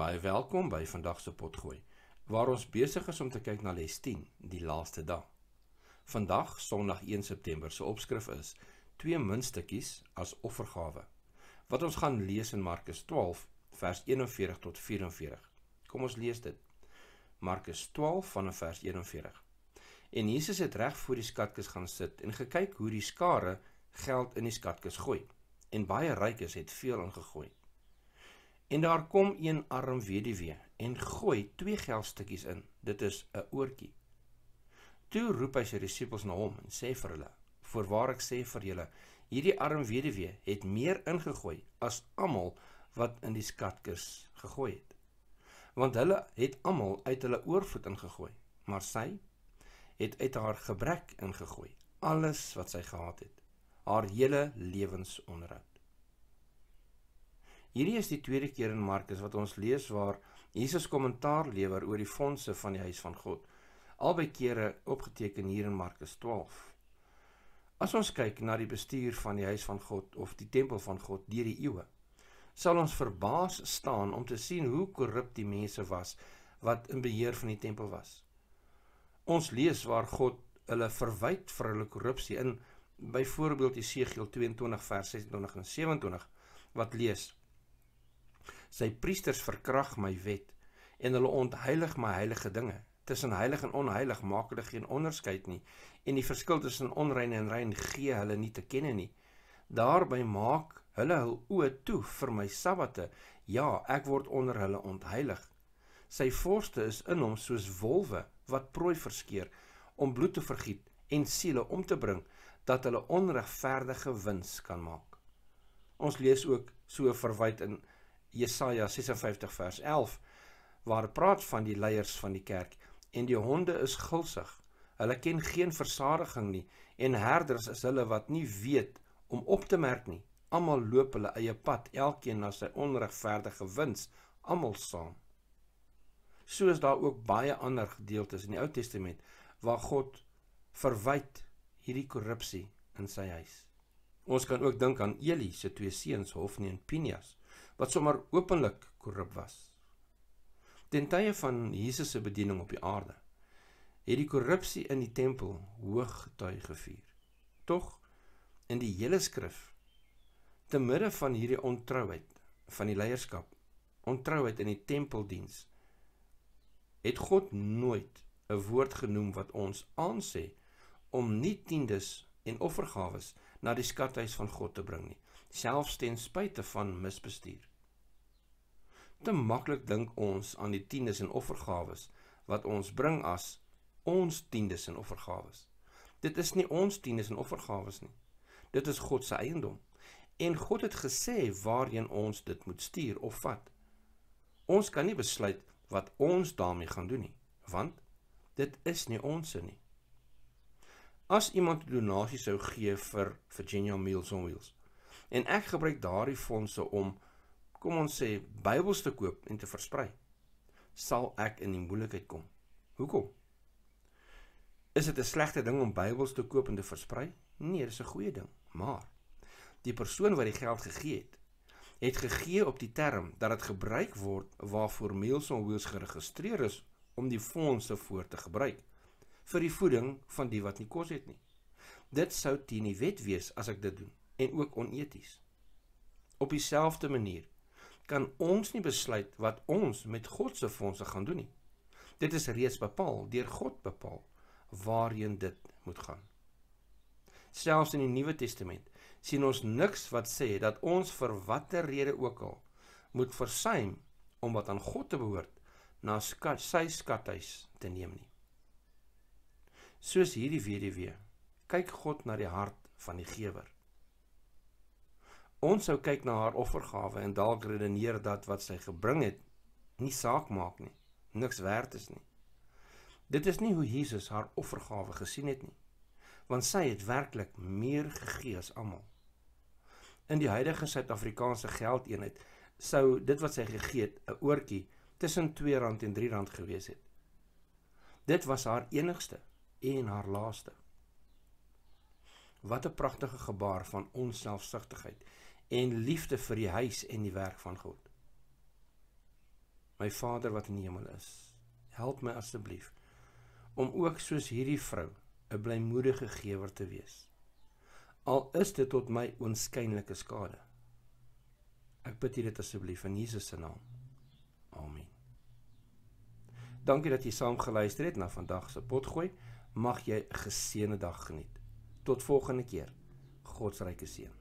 Baie welkom by vandag se potgooi waar ons besig is om te kyk na les 10, die laaste dag. Vandag, Sondag 1 September se opskrif is twee muntstukkies as offergawe. Wat ons gaan lees in Markus 12 vers 41 tot 44. Kom ons lees dit. Markus 12 vanaf vers 41. En Jesus het reg voor die skatkis gaan sit en gekyk hoe die skare geld in die skatkis gooi. En baie rykes het veel ingegooi. En daar kom een arm weduwee en gooi twee geldstukkies in. Dit is 'n oortjie. Toe roep hy sy disippels na hom en sê vir hulle: "Voorwaar ek sê vir julle, hierdie arm weduwee het meer ingegooi as almal wat in die skatkis gegooi het. Want hulle het almal uit hulle oorvloed ingegooi, maar sy het uit haar gebrek ingegooi, alles wat sy gehad het, haar hele lewensonderhoud." Hierdie is die tweede keer in Markus wat ons lees waar Jesus kommentaar lewer oor die fondse van die huis van God. Albei kere opgeteken hier in Markus 12. As ons kyk na die bestuur van die huis van God of die tempel van God deur die eeue, sal ons verbaas staan om te sien hoe korrup die mense was wat in beheer van die tempel was. Ons lees waar God hulle verwyd vir hulle korrupsie in byvoorbeeld Jesegiel 22 vers 26 en 27 wat lees Sy priesters verkrag my wet en hulle ontheilig my heilige dinge. Tussen heilig en onheilig maak hulle geen onderskeid nie en die verskil tussen onrein en rein gee hulle nie te kenne nie. Daarby maak hulle hul oë toe vir my sabbate. Ja, ek word onder hulle ontheilig. Sy vorste is in hom soos wolwe wat prooi verskeer om bloed te vergiet en siele om te bring dat hulle onregverdige wins kan maak. Ons lees ook so verwyd in Jesaja 56 vers 11 waar praat van die leiers van die kerk en die honde is gulsig. Hulle ken geen versadiging nie en herders is hulle wat nie weet om op te merk nie. Almal loop hulle eie pad, elkeen na sy onregverdige wins, almal saam. Soos daar ook baie ander gedeeltes in die Ou Testament waar God verwyd hierdie korrupsie in sy huis. Ons kan ook dink aan Eli se twee seuns Hofni en Pinias wat sommer openlik korrup was. Ten tye van Jesus se bediening op die aarde het die korrupsie in die tempel hoog getuig gevier. Tog in die hele skrif te midde van hierdie ontrouheid van die leierskap, ontrouheid in die tempeldiens het God nooit 'n woord genoem wat ons aansê om nie tiendes en offergawes na die skathuis van God te bring nie, selfs ten spyte van misbestuur. Te maklik dink ons aan die tiendes en offergawes wat ons bring as ons tiendes en offergawes. Dit is nie ons tiendes en offergawes nie. Dit is God se eiendom. En God het gesê waarheen ons dit moet stuur of vat. Ons kan nie besluit wat ons daarmee gaan doen nie, want dit is nie onsse nie. As iemand 'n donasie sou gee vir Virginia Meals on Wheels en ek gebruik daardie fondse om kom ons sê Bybels te koop en te versprei, sal ek in die moeilikheid kom. Hoekom? Is dit 'n slegte ding om Bybels te koop en te versprei? Nee, dis 'n goeie ding, maar die persoon wat die geld gegee het, het gegee op die term dat dit gebruik word waarvoor Mielson Wheels geregistreer is om die fondse voor te gebruik vir die voeding van die wat nie kos het nie. Dit sou teen die wet wees as ek dit doen en ook oneties. Op dieselfde manier kan ons nie besluit wat ons met God se fondse gaan doen nie. Dit is reeds bepaal, deur God bepaal waarheen dit moet gaan. Selfs in die Nuwe Testament sien ons niks wat sê dat ons vir watter rede ook al moet versuim om wat aan God te behoort na skat, sy skathuis te neem nie. Soos hierdie weduwee, kyk God na die hart van die gewer. Ons sou kyk na haar offergawe en dalk redeneer dat wat sy gebring het nie saak maak nie, niks werd is nie. Dit is nie hoe Jesus haar offergawe gesien het nie, want sy het werklik meer gegee as almal. In die huidige Suid-Afrikaanse geldeenheid sou dit wat sy gegee het, 'n oortjie tussen R2 en R3 gewees het. Dit was haar enigste en haar laaste. Wat 'n pragtige gebaar van onselfsugtigheid en liefde vir die huis en die werk van God. My Vader wat in die hemel is, help my asseblief om ook soos hierdie vrou 'n blymoedige gewer te wees. Al is dit tot my oënskynlike skade. Ek bid dit asseblief in Jesus se naam. Amen. Dankie dat jy saamgeluister het na vandag se potgooi. Mag jy 'n geseënde dag geniet. Tot volgende keer. God se ryke seën.